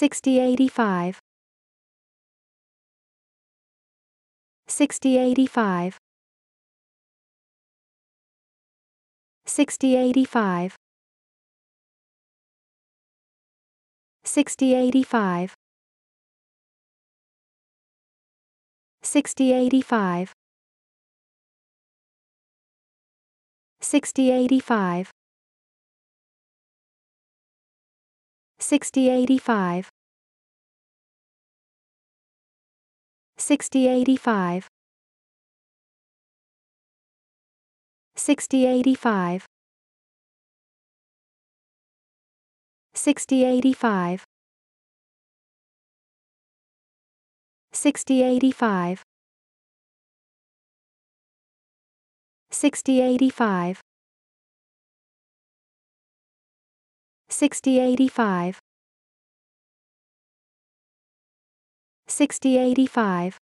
6085 6085 6085 6085 6085 6085 6085 6085 6085 6085 6085 6085 6085 6085